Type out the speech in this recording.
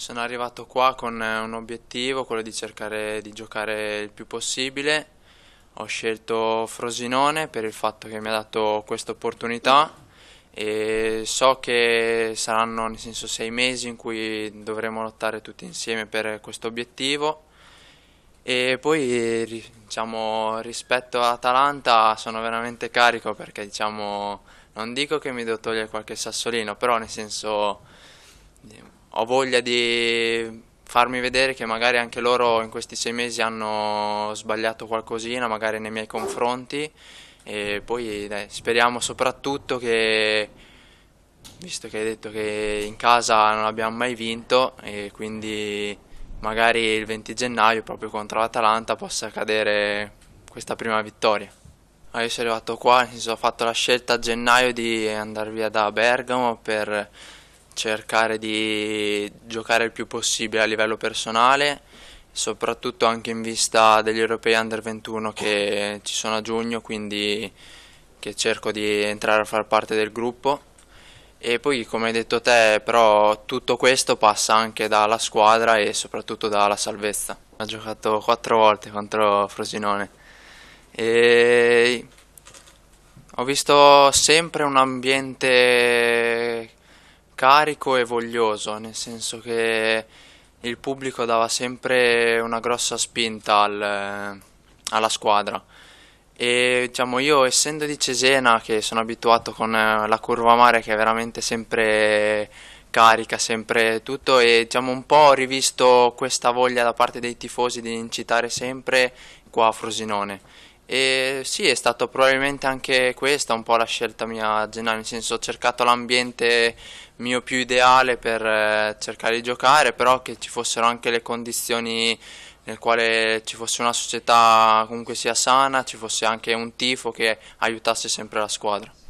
Sono arrivato qua con eh, un obiettivo, quello di cercare di giocare il più possibile. Ho scelto Frosinone per il fatto che mi ha dato questa opportunità e so che saranno nel senso sei mesi in cui dovremo lottare tutti insieme per questo obiettivo. E poi diciamo, rispetto ad Atalanta sono veramente carico perché diciamo, non dico che mi devo togliere qualche sassolino, però nel senso ho voglia di farmi vedere che magari anche loro in questi sei mesi hanno sbagliato qualcosina, magari nei miei confronti. E poi dai, speriamo soprattutto che, visto che hai detto che in casa non abbiamo mai vinto, e quindi magari il 20 gennaio, proprio contro l'Atalanta, possa cadere questa prima vittoria. Ah, io sono arrivato qua, ho fatto la scelta a gennaio di andare via da Bergamo per cercare di giocare il più possibile a livello personale, soprattutto anche in vista degli europei under 21 che ci sono a giugno, quindi che cerco di entrare a far parte del gruppo. E poi, come hai detto te, però tutto questo passa anche dalla squadra e soprattutto dalla salvezza. Ho giocato quattro volte contro Frosinone e ho visto sempre un ambiente carico e voglioso, nel senso che il pubblico dava sempre una grossa spinta al, eh, alla squadra. E diciamo io, essendo di Cesena, che sono abituato con eh, la curva mare che è veramente sempre carica, sempre tutto, e diciamo un po' ho rivisto questa voglia da parte dei tifosi di incitare sempre qua a Frosinone e sì, è stata probabilmente anche questa un po' la scelta mia a gennaio, nel senso ho cercato l'ambiente mio più ideale per eh, cercare di giocare, però che ci fossero anche le condizioni nel quale ci fosse una società comunque sia sana, ci fosse anche un tifo che aiutasse sempre la squadra.